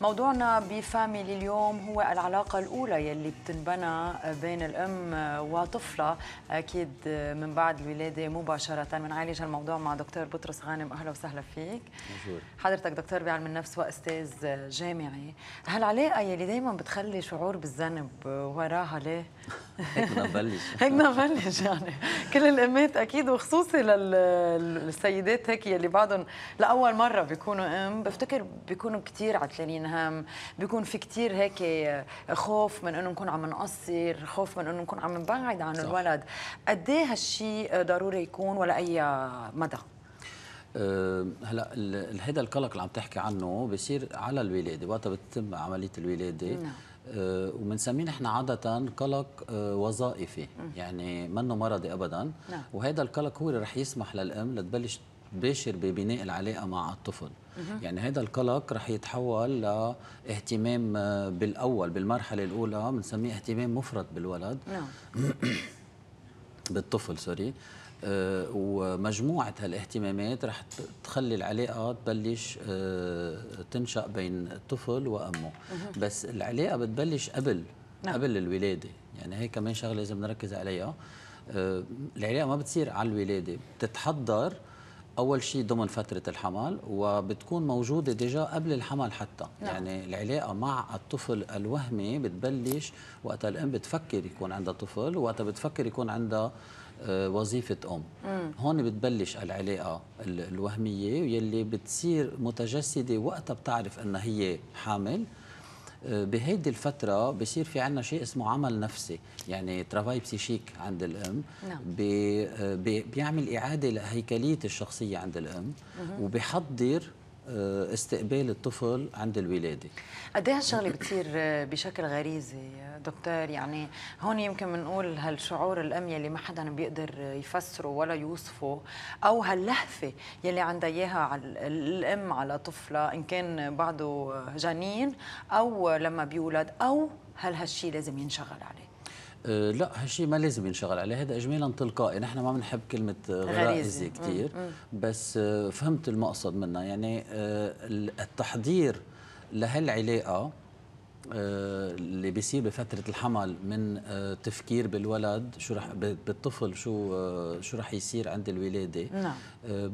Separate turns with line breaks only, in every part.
موضوعنا بفاميلي اليوم هو العلاقة الأولى يلي بتنبنى بين الأم وطفلة أكيد من بعد الولادة مباشرة بنعالج هالموضوع مع دكتور بطرس غانم أهلا وسهلا فيك مجور. حضرتك دكتور بعلم النفس وأستاذ جامعي هالعلاقة يلي دايما بتخلي شعور بالذنب وراها ليه؟
هيك نبلش هيك
نبلش يعني كل الأمات أكيد وخصوصي للسيدات هيك يلي بعضهم لأول مرة بيكونوا أم بفتكر بيكونوا كثير عتلانين بنهم بيكون في كتير هيك آه، خوف من انه نكون عم نقصر خوف من انه نكون عم نبعد عن صح. الولد قد ايه هالشيء آه، ضروري يكون ولا اي آه، مدى
أه هلا هذا القلق اللي عم تحكي عنه بصير على الولاده وقتها بتتم عمليه الولاده نعم. أه وبنسميه نحن عادة قلق أه وظائفي مم. يعني منه مرضي أبدا نعم. وهذا القلق هو اللي رح يسمح للأم لتبلش تباشر ببناء العلاقة مع الطفل يعني هذا القلق رح يتحول لاهتمام آه، بالاول بالمرحله الاولى بنسميه اهتمام مفرط بالولد نعم. بالطفل سوري آه، ومجموعة هالاهتمامات رح تخلي العلاقة تبلش آه، تنشأ بين الطفل وأمه بس العلاقة بتبلش قبل نعم. قبل الولادة يعني هي كمان شغلة لازم نركز عليها العلاقة ما بتصير على الولادة بتتحضر اول شيء ضمن فتره الحمل وبتكون موجوده ديجا قبل الحمل حتى نعم. يعني العلاقه مع الطفل الوهمي بتبلش وقت الام بتفكر يكون عندها طفل وقت بتفكر يكون عندها آه، وظيفة أم مم. هون بتبلش العلاقة الوهمية يلي بتصير متجسدة وقتها بتعرف أنها هي حامل آه، بهيدي الفتره بصير في عنا شيء اسمه عمل نفسي يعني ترافاي بسيشيك عند الام نعم. بي آه، بيعمل اعاده لهيكليه الشخصيه عند الام وبيحضر آه، استقبال الطفل عند الولاده
قد ايه هالشغله بتصير آه، بشكل غريزي آه، دكتور يعني هون يمكن بنقول هالشعور الام يلي ما حدا بيقدر يفسره ولا يوصفه او هاللهفه يلي عندها اياها الام على طفلها ان كان بعده جنين او لما بيولد او هل هالشيء لازم ينشغل عليه
أه، لا هالشيء ما لازم ينشغل عليه هذا اجمالا تلقائي نحن ما بنحب كلمه أه، غرائزي كثير بس أه، فهمت المقصد منها يعني التحضير لهالعلاقه آه، اللي بيصير بفتره الحمل من آه، تفكير بالولد شو رح بالطفل شو آه، شو رح يصير عند الولاده نعم.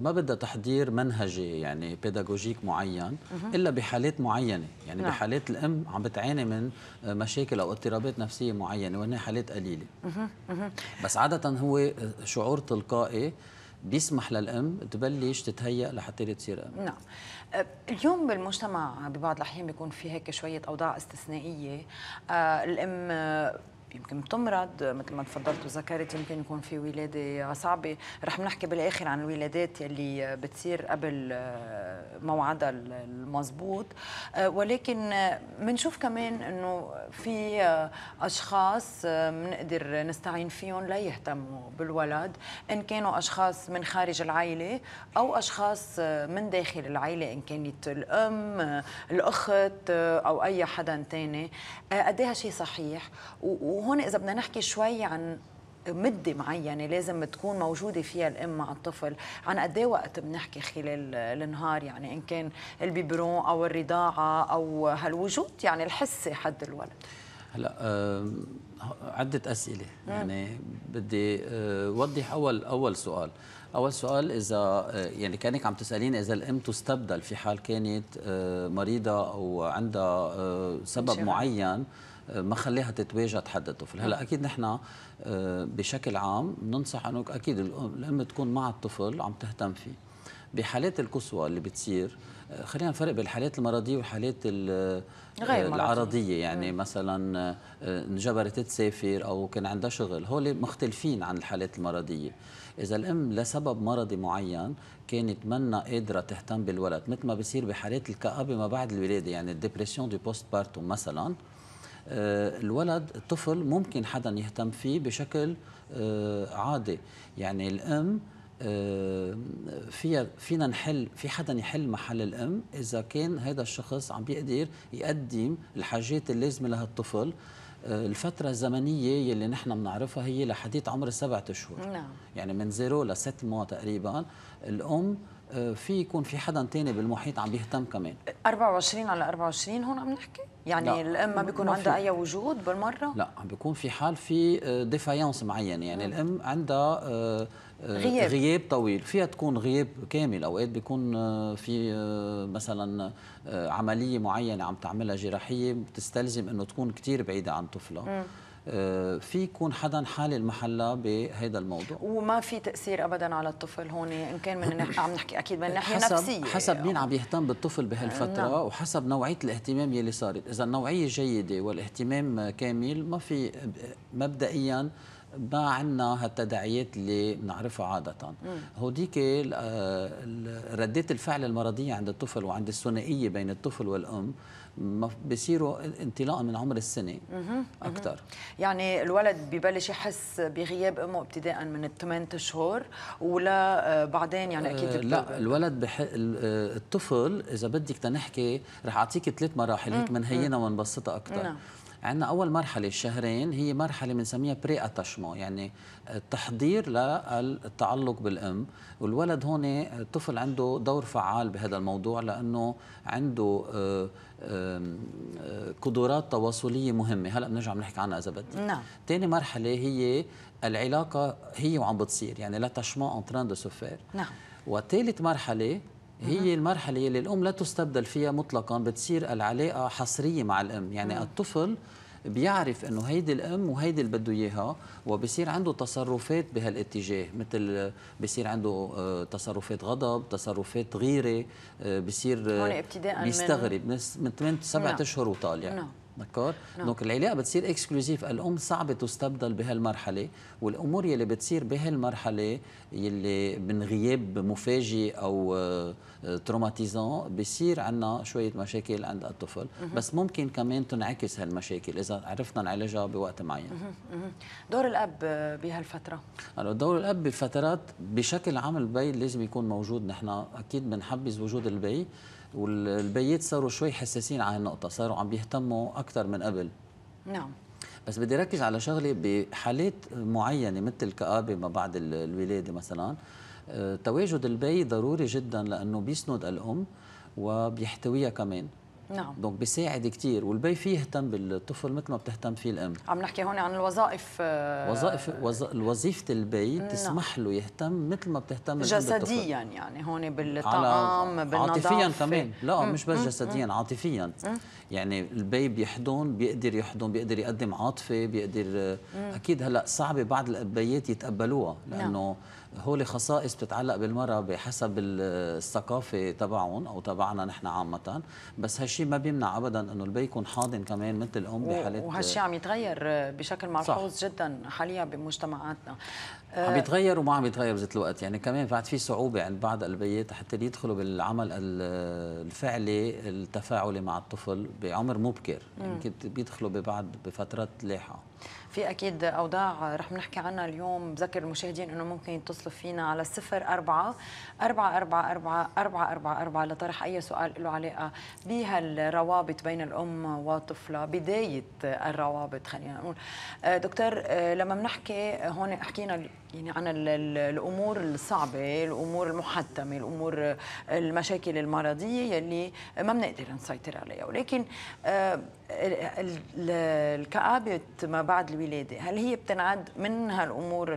ما بدها تحضير منهجي يعني بيداغوجيك معين الا بحالات معينه يعني نعم. بحالات الام عم بتعاني من مشاكل او اضطرابات نفسيه معينه وانها حالات قليله بس عاده هو شعور تلقائي بيسمح للام تبلش تتهيأ لحتى تصير ام
نعم أه، اليوم بالمجتمع ببعض الاحيان بيكون في هيك شويه اوضاع استثنائيه أه، الام يمكن بتمرض مثل ما تفضلت وذكرت يمكن يكون في ولاده صعبه رح نحكي بالاخر عن الولادات يلي بتصير قبل آه، موعدها المضبوط آه، ولكن بنشوف آه، كمان انه في اشخاص بنقدر نستعين فيهم ليهتموا بالولد ان كانوا اشخاص من خارج العائله او اشخاص من داخل العائله ان كانت الام الاخت او اي حدا ثاني قد شيء صحيح و وهون اذا بدنا نحكي شوي عن مده معينه لازم تكون موجوده فيها الام مع الطفل عن قد إيه وقت بنحكي خلال النهار يعني ان كان البيبرون او الرضاعه او هالوجود يعني الحسي حد الولد
هلا آه، عده اسئله يعني بدي أوضح آه، وضح اول اول سؤال اول سؤال اذا آه، يعني كانك عم تسالين اذا الام تستبدل في حال كانت مريضه او عندها سبب معين ما خليها تتواجد حدا الطفل هلا اكيد نحن آه، بشكل عام بننصح انه اكيد الام تكون مع الطفل عم تهتم فيه بحالات القصوى اللي بتصير آه، خلينا نفرق بين الحالات المرضيه والحالات آه،
غير العرضيه
يعني مم. مثلا انجبرت تسافر او كان عندها شغل هول مختلفين عن الحالات المرضيه اذا الام لسبب مرضي معين كانت منا قادره تهتم بالولد مثل ما بصير بحالات الكابه ما بعد الولاده يعني الدبرسيون دي بوست بارتوم مثلا آه، الولد الطفل ممكن حدا يهتم فيه بشكل آه، عادي يعني الأم آه، فيها فينا نحل في حدا يحل محل الام اذا كان هذا الشخص عم بيقدر يقدم الحاجات اللازمه لهالطفل الفترة الزمنية يلي نحن بنعرفها هي لحديت عمر السبعة أشهر نعم. يعني من زيرو لست موا تقريبا الأم في يكون في حدا تاني بالمحيط عم بيهتم كمان
24 على 24 هون عم نحكي؟ يعني لا. الام ما بيكون عندها اي وجود بالمره
لا بيكون في حال في ديفاينس آه، معين يعني م. نعم. الام عندها آه، آه، غياب. غياب طويل فيها تكون غياب كامل اوقات بيكون في مثلا عمليه معينه عم تعملها جراحيه بتستلزم انه تكون كثير بعيده عن طفلها آه، في يكون حدا حالل المحلة بهذا الموضوع
وما في تاثير ابدا على الطفل هون ان كان من نح... عم نحكي اكيد من ناحيه نفسيه يعني.
حسب مين عم يهتم بالطفل بهالفتره نعم. وحسب نوعيه الاهتمام يلي صارت اذا النوعيه جيده والاهتمام كامل ما في مبدئيا ما عندنا هالتداعيات اللي بنعرفها عادة هوديك آه، ردات الفعل المرضية عند الطفل وعند الثنائية بين الطفل والأم بصيروا انطلاقا من عمر السنه اكثر
يعني الولد ببلش يحس بغياب امه ابتداء من الثمان اشهر ولا آه، بعدين يعني اكيد آه، لا
الولد بح... آه، الطفل اذا بدك تنحكي رح اعطيك ثلاث مراحل هيك منهينا ونبسطها اكثر نعم. عندنا اول مرحله الشهرين هي مرحله بنسميها بري اتاشمون يعني التحضير للتعلق بالام والولد هون الطفل عنده دور فعال بهذا الموضوع لانه عنده آه، آه، قدرات تواصليه مهمه هلا بنرجع بنحكي عنها اذا بدك نعم ثاني مرحله هي العلاقه هي وعم بتصير يعني لاتاشمون ان تران دو سوفير نعم وثالث مرحله هي المرحله اللي الام لا تستبدل فيها مطلقا بتصير العلاقه حصريه مع الام يعني الطفل بيعرف انه هيدي الام وهيدي اللي بده اياها وبصير عنده تصرفات بهالاتجاه مثل بصير عنده آه، تصرفات غضب تصرفات غيره آه، بصير آه، هون
ابتداء بيستغرب
من 8 7 نعم. اشهر وطالع نعم. دكور نعم. دونك العلاقه بتصير اكسكلوزيف الام صعبه تستبدل بهالمرحله والامور يلي بتصير بهالمرحله يلي من غياب مفاجئ او تروماتيزون بصير عندنا شويه مشاكل عند الطفل بس ممكن كمان تنعكس هالمشاكل اذا عرفنا نعالجها بوقت معين
دور الاب بهالفتره
هلا دور الاب بفترات بشكل عام البي لازم يكون موجود نحن اكيد بنحبذ وجود البي والبيات صاروا شوي حساسين على النقطة صاروا عم بيهتموا أكثر من قبل نعم بس بدي ركز على شغلة بحالات معينة مثل الكآبة ما بعد الولادة مثلا آه، تواجد البي ضروري جدا لأنه بيسند الأم وبيحتويها كمان نعم دونك بيساعد كثير والبي فيه يهتم بالطفل مثل ما بتهتم فيه الام
عم نحكي هون عن الوظائف آه، وظائف
وز... وظيفه البي بتسمح نعم. له يهتم مثل ما بتهتم جسديا يعني,
يعني هون بالطعام بالنظافه عاطفيا كمان لا مم. مش بس جسديا مم. عاطفيا مم.
يعني البي بيحضن بيقدر يحضن بيقدر يقدم عاطفه بيقدر مم. اكيد هلا صعبه بعض الابيات يتقبلوها نعم. لانه نعم. هو خصائص بتتعلق بالمرأة بحسب الثقافة تبعهم أو تبعنا نحن عامة بس هالشيء ما بيمنع أبدا أنه البي يكون حاضن كمان مثل الأم بحالات وهالشيء عم
يتغير بشكل ملحوظ جدا حاليا بمجتمعاتنا آه، عم
يتغير وما عم يتغير بذات الوقت يعني كمان بعد في صعوبة عند بعض البيات حتى يدخلوا بالعمل الفعلي التفاعلي مع الطفل بعمر مبكر يمكن يعني بيدخلوا ببعض بفترات لاحقة
في اكيد اوضاع رح نحكي عنها اليوم بذكر المشاهدين انه ممكن يتصلوا فينا على 04 4 4 4 4 4 4 لطرح اي سؤال له علاقه بهالروابط بين الام والطفله بدايه الروابط خلينا نقول آه، دكتور آه، لما بنحكي هون حكينا يعني عن الامور الصعبه الامور المحتمه الامور آه، المشاكل المرضيه يلي ما بنقدر نسيطر عليها ولكن الكابه ما بعد الولاده الولاده هل هي بتنعد من هالامور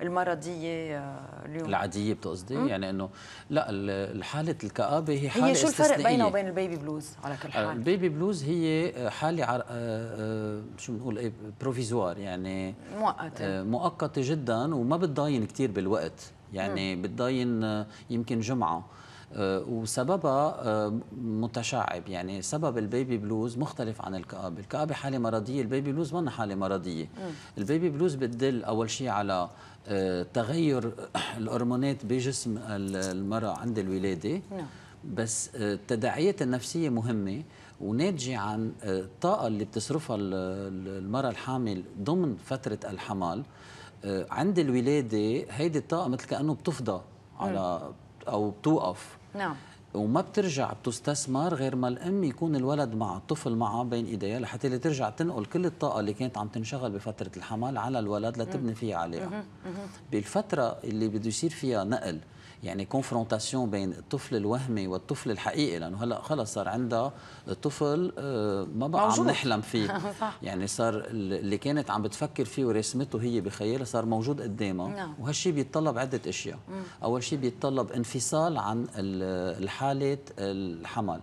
المرضيه آه، اليوم العاديه
بتقصدي يعني انه لا حاله الكابه هي حاله هي شو الفرق بينها وبين
البيبي بلوز على كل آه، حال
البيبي بلوز هي آه، حاله عر... شو بنقول ايه بروفيزوار يعني
مؤقته
مؤقته جدا وما بتضاين كثير بالوقت يعني بتضاين يمكن جمعه آه، وسببها آه، متشعب يعني سبب البيبي بلوز مختلف عن الكآبة الكآبة حالة مرضية البيبي بلوز ما حالة مرضية البيبي بلوز بتدل أول شيء على آه، تغير الهرمونات بجسم المرأة عند الولادة نعم. بس التداعيات النفسية مهمة وناتجة عن الطاقة اللي بتصرفها المرأة الحامل ضمن فترة الحمل عند الولادة هيدي الطاقة مثل كأنه بتفضى على أو بتوقف نعم وما بترجع بتستثمر غير ما الام يكون الولد مع الطفل معه بين ايديها لحتى اللي ترجع تنقل كل الطاقه اللي كانت عم تنشغل بفتره الحمل على الولد لتبني فيها علاقه بالفتره اللي بده يصير فيها نقل يعني كونفرونتاسيون بين الطفل الوهمي والطفل الحقيقي لانه هلا خلص صار عندها طفل آه، ما بقى موجود. عم نحلم فيه يعني صار اللي كانت عم بتفكر فيه ورسمته هي بخيالها صار موجود قدامها نعم. وهالشيء بيتطلب عده اشياء اول شيء بيتطلب انفصال عن حاله الحمل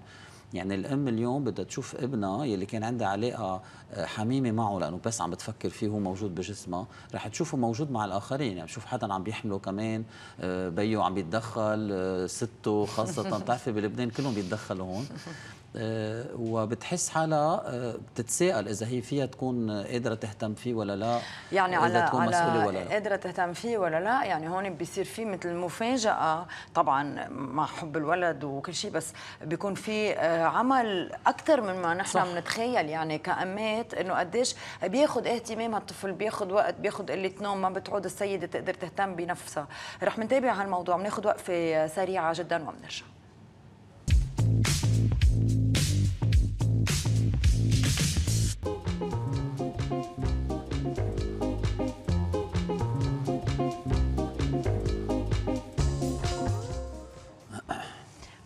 يعني الام اليوم بدها تشوف ابنها يلي كان عندها علاقه آه، حميمه معه لانه بس عم بتفكر فيه هو موجود بجسمها رح تشوفه موجود مع الاخرين يعني بشوف حدا عم بيحمله كمان آه، بيو عم بيتدخل آه، سته خاصه بتعرفي بلبنان كلهم بيتدخلوا هون آه، وبتحس حالها آه، بتتساءل اذا هي فيها تكون قادره تهتم فيه ولا لا
يعني على تكون على مسؤوله ولا لا قادره تهتم فيه ولا لا يعني هون بيصير في مثل مفاجاه طبعا مع حب الولد وكل شيء بس بيكون في آه، عمل اكثر من ما نحن بنتخيل يعني كامات انه قديش بياخذ اهتمام الطفل بياخذ وقت بياخذ قله نوم ما بتعود السيده تقدر تهتم بنفسها رح نتابع هالموضوع بناخذ وقفه سريعه جدا وبنرجع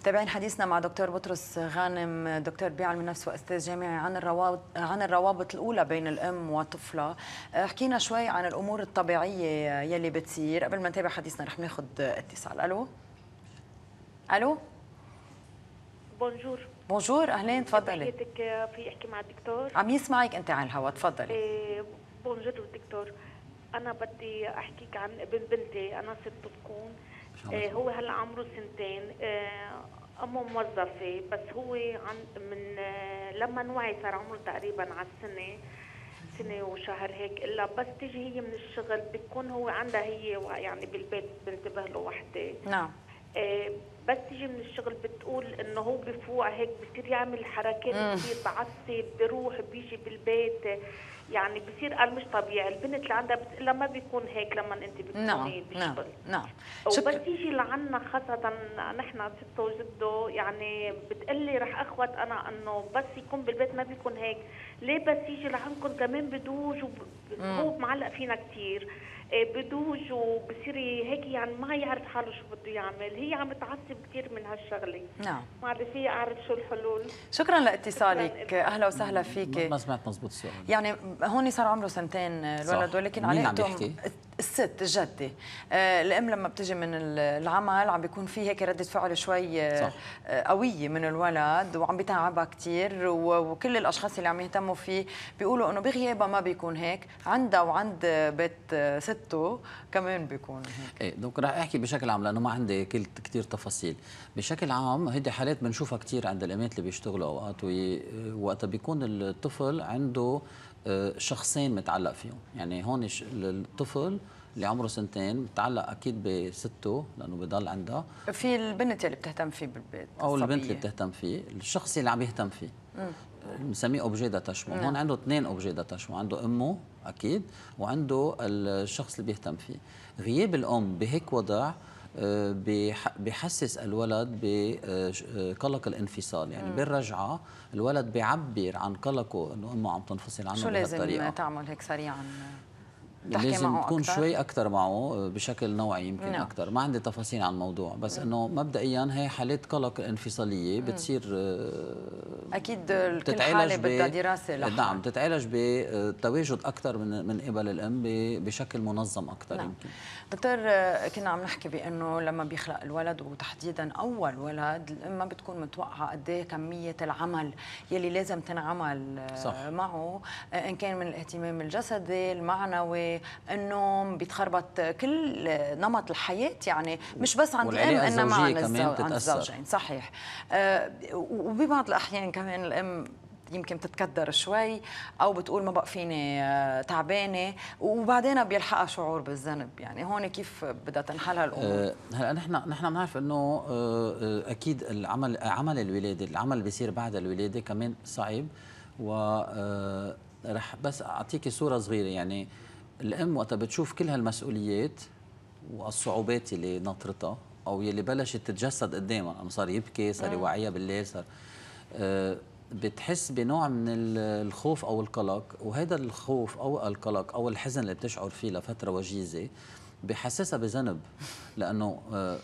متابعين حديثنا مع دكتور بطرس غانم دكتور بعلم النفس واستاذ جامعي عن الروابط عن الروابط الاولى بين الام وطفلها حكينا شوي عن الامور الطبيعيه يلي بتصير قبل ما نتابع حديثنا رح ناخذ اتصال الو الو بونجور بونجور اهلين تفضلي حكيتك
في احكي مع الدكتور عم
يسمعك انت على الهواء تفضلي
إيه، بونجور دكتور انا بدي احكيك عن ابن بنتي انا ست بتكون آه، هو هلا عمره سنتين آه، امه موظفه بس هو عن من آه، لما نوعي صار عمره تقريبا على السنه سنه وشهر هيك الا بس تيجي هي من الشغل بتكون هو عندها هي يعني بالبيت بنتبه له وحده نعم بس تيجي من الشغل بتقول انه هو بفوع هيك بصير يعمل حركات كثير بعصب بروح بيجي بالبيت يعني بصير قال مش طبيعي البنت اللي عندها بتقول ما بيكون هيك لما انت بتكوني نعم بالشغل نعم, نعم. وبس يجي لعنا خاصه نحن سته وجده يعني بتقلي رح اخوت انا انه بس يكون بالبيت ما بيكون هيك ليه بس يجي لعندكم كمان بدوج وهو معلق فينا كثير إيه، بدوج وبصير هيك يعني ما يعرف حاله شو بده يعمل هي عم تعصب كثير من هالشغله نعم معلش هي اعرف شو الحلول
شكرا لاتصالك اهلا وسهلا فيك ما سمعت مزبوط السؤال يعني هون صار عمره سنتين الولد ولكن عليه الست الجدة آه، الام لما بتجي من العمل عم بيكون في هيك رده فعل شوي آه، صح. قويه من الولد وعم بتعبها كثير وكل الاشخاص اللي عم يهتموا فيه بيقولوا انه بغيابها ما بيكون هيك عندها وعند بيت سته كمان بيكون هيك
ايه دونك رح احكي بشكل عام لانه ما عندي كثير تفاصيل بشكل عام هيدي حالات بنشوفها كثير عند الامات اللي بيشتغلوا اوقات وقتها بيكون الطفل عنده آه، شخصين متعلق فيهم يعني هون الطفل اللي عمره سنتين متعلق اكيد بسته لانه بضل عندها
في البنت اللي بتهتم فيه بالبيت او الصبية. البنت اللي
بتهتم فيه الشخص اللي عم يهتم فيه بنسميه اوبجي داتاشمون هون عنده اثنين اوبجي داتاشمون عنده امه اكيد وعنده الشخص اللي بيهتم فيه غياب الام بهيك وضع آه، بحسس الولد بقلق آه، آه، الانفصال يعني بالرجعة الولد بيعبر عن قلقه أنه أمه عم تنفصل عنه شو لازم
تعمل هيك سريعا؟ لازم تكون أكثر. شوي اكثر
معه آه، بشكل نوعي يمكن نعم. اكثر ما عندي تفاصيل عن الموضوع بس نعم. انه مبدئيا هي حالات قلق انفصاليه بتصير آه،
اكيد كل حاله بدها دراسه لحظة. نعم
بتتعالج بتواجد آه، اكثر من من قبل الام بشكل منظم اكثر نعم.
يمكن دكتور كنا عم نحكي بانه لما بيخلق الولد وتحديدا اول ولد الام ما بتكون متوقعه قد ايه كميه العمل يلي لازم تنعمل صح. معه ان كان من الاهتمام الجسدي المعنوي النوم بيتخربط كل نمط الحياه يعني مش بس عند الام انما عن, الزوجين صحيح آه، وببعض الاحيان كمان الام يمكن بتتكدر شوي او بتقول ما بقى فيني آه، تعبانه وبعدين بيلحقها شعور بالذنب يعني هون كيف بدها تنحل هالامور آه، هلا نحن نحن بنعرف
انه اكيد العمل عمل الولاده العمل اللي بيصير بعد الولاده كمان صعب و رح بس اعطيكي صوره صغيره يعني الام وقتها بتشوف كل هالمسؤوليات والصعوبات اللي ناطرتها او يلي بلشت تتجسد قدامها عم صار يبكي صار آه. يوعيها بالليل صار آه، بتحس بنوع من الخوف او القلق وهذا الخوف او القلق او الحزن اللي بتشعر فيه لفتره وجيزه بحسسها بذنب لانه آه،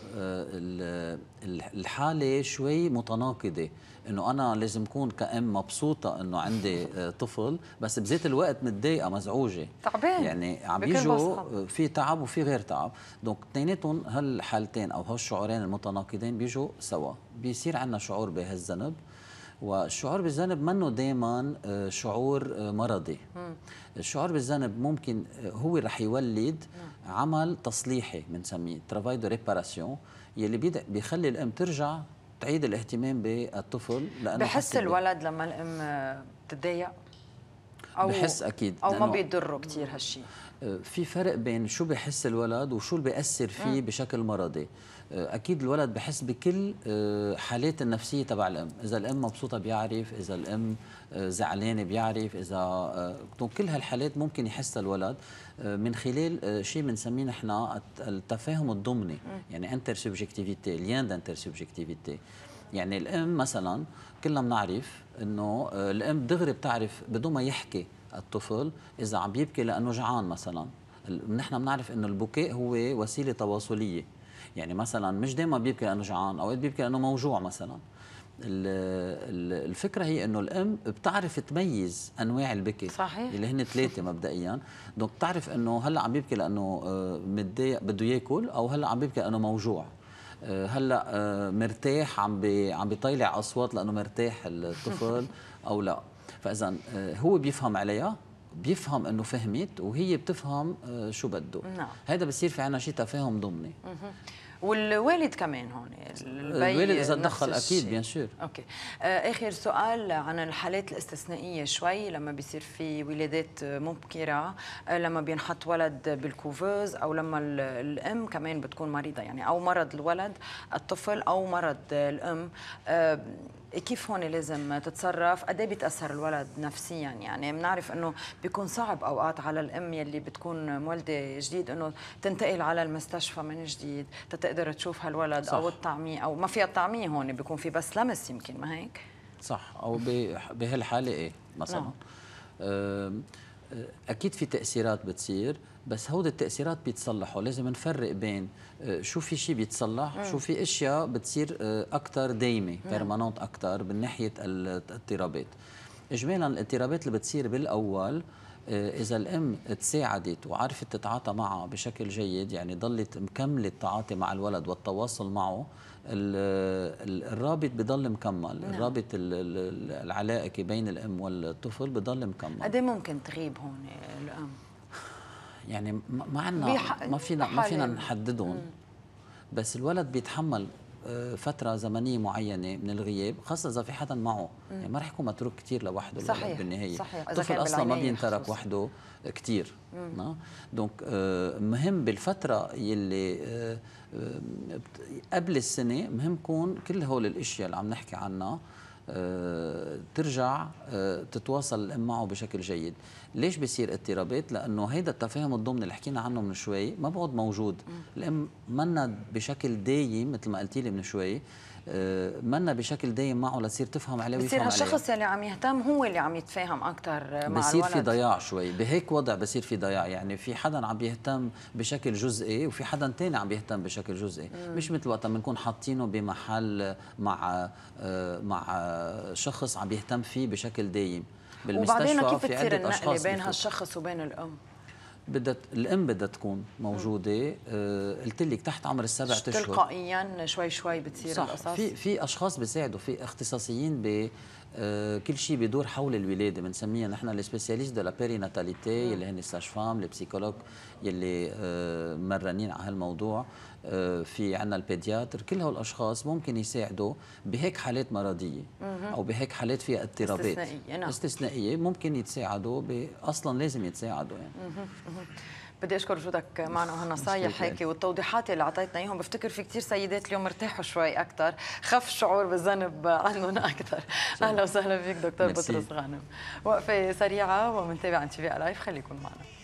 الحاله شوي متناقضه انه انا لازم اكون كأم مبسوطه انه عندي آه، طفل بس بذات الوقت متضايقه مزعوجه تعبان يعني عم بيجوا في تعب وفي غير تعب دونك اثنيناتهم هالحالتين او هالشعورين المتناقضين بيجوا سوا بيصير عندنا شعور بهالذنب والشعور بالذنب منه دائما آه، شعور آه، مرضي الشعور بالذنب ممكن هو رح يولد عمل تصليحي بنسميه ترافاي دو ريباراسيون يلي بيخلي الام ترجع تعيد الاهتمام بالطفل لانه بحس الولد
لما الام بتتضايق او بحس اكيد او ما بيضره كثير هالشيء
آه، في فرق بين شو بحس الولد وشو اللي بياثر فيه م. بشكل مرضي آه، اكيد الولد بحس بكل آه، حالات النفسيه تبع الام اذا الام مبسوطه بيعرف اذا الام زعلانه بيعرف اذا كل هالحالات ممكن يحسها الولد آه، من خلال آه، شيء بنسميه نحن التفاهم الضمني يعني انتر سبجكتيفيتي ليان انتر سبجكتيفيتي يعني الام مثلا كلنا بنعرف انه آه، الام دغري بتعرف بدون ما يحكي الطفل اذا عم يبكي لانه جعان مثلا نحن بنعرف انه البكاء هو وسيله تواصليه يعني مثلا مش دائما بيبكي لانه جعان اوقات بيبكي لانه موجوع مثلا الفكرة هي أنه الأم بتعرف تميز أنواع البكي صحيح اللي هن ثلاثة مبدئيا دونك بتعرف أنه هلأ عم يبكي لأنه آه، متضايق بده ياكل أو هلأ عم يبكي لأنه موجوع آه، هلا آه، مرتاح عم بي عم بيطلع اصوات لانه مرتاح الطفل او لا فاذا هو بيفهم عليها بيفهم انه فهمت وهي بتفهم شو بده نعم. هذا بصير في عنا شيء تفاهم ضمني
والوالد كمان هون الوالد اذا تدخل اكيد بيان سور اوكي آه، اخر سؤال عن الحالات الاستثنائيه شوي لما بيصير في ولادات مبكره آه، لما بينحط ولد بالكوفوز او لما الام كمان بتكون مريضه يعني او مرض الولد الطفل او مرض الام آه، كيف هون لازم تتصرف قد ايه بيتاثر الولد نفسيا يعني بنعرف انه بيكون صعب اوقات على الام يلي بتكون مولده جديد انه تنتقل على المستشفى من جديد تتقدر تشوف هالولد صح. او تطعميه او ما فيها تطعميه هون بيكون في بس لمس يمكن ما هيك
صح او بهالحاله ايه مثلا نعم. آه، اكيد في تاثيرات بتصير بس هود التاثيرات بيتصلحوا لازم نفرق بين آه، شو في شيء بيتصلح شو في اشياء بتصير آه، اكثر دايمه بيرمانونت اكثر من ناحيه الاضطرابات اجمالا الاضطرابات اللي بتصير بالاول آه، إذا الأم تساعدت وعرفت تتعاطى معه بشكل جيد يعني ضلت مكملة التعاطي مع الولد والتواصل معه الرابط بضل مكمل نعم. الرابط العلائقي بين الأم والطفل بضل مكمل قد
إيه ممكن تغيب هون الأم؟
يعني ما عندنا ما فينا ما فينا نحددهم بس الولد بيتحمل فتره زمنيه معينه من الغياب خاصه اذا في حدا معه يعني ما رح يكون متروك كثير لوحده صحيح بالنهايه صحيح الطفل اصلا ما بينترك وحده كثير دونك آه، مهم بالفتره يلي آه، آه، قبل السنه مهم يكون كل هول الاشياء اللي عم نحكي عنها آه، ترجع آه، تتواصل الام معه بشكل جيد ليش بيصير اضطرابات لانه هيدا التفاهم الضمني اللي حكينا عنه من شوي ما بعد موجود الام منا بشكل دايم مثل ما قلتي لي من شوي آه، منا بشكل دايم معه لتصير تفهم عليه ويفهم عليه بصير هالشخص
اللي عم يهتم هو اللي عم يتفاهم اكثر مع الولد بصير في ضياع
شوي بهيك وضع بصير في ضياع يعني في حدا عم يهتم بشكل جزئي وفي حدا ثاني عم يهتم بشكل جزئي مم. مش مثل وقت بنكون حاطينه بمحل مع آه، مع شخص عم يهتم فيه بشكل دايم بالمستشفى وبعدين كيف بتصير النقله بين
هالشخص وبين الام
بدت الام بدها تكون موجوده آه قلت لك تحت عمر السبع اشهر
تلقائيا شوي شوي بتصير القصص في
في اشخاص بيساعدوا في اختصاصيين ب بي آه، كل شيء بيدور حول الولاده بنسميها نحن لي سبيسياليست دو لا بيريناتاليتي يلي هن الساج فام البسيكولوج يلي آه، مرنين على هالموضوع آه، في عندنا البيدياتر كل هول الاشخاص ممكن يساعدوا بهيك حالات مرضيه او بهيك حالات فيها اضطرابات استثنائيه نعم. استثنائيه ممكن يتساعدوا اصلا لازم يتساعدوا يعني
بدي اشكر وجودك معنا وهالنصايح هيك والتوضيحات اللي اعطيتنا اياهم بفتكر في كثير سيدات اليوم ارتاحوا شوي اكثر خف شعور بالذنب عنهم اكثر اهلا وسهلا فيك دكتور بطرس غانم وقفه سريعه ومنتابع انت في لايف خليكم معنا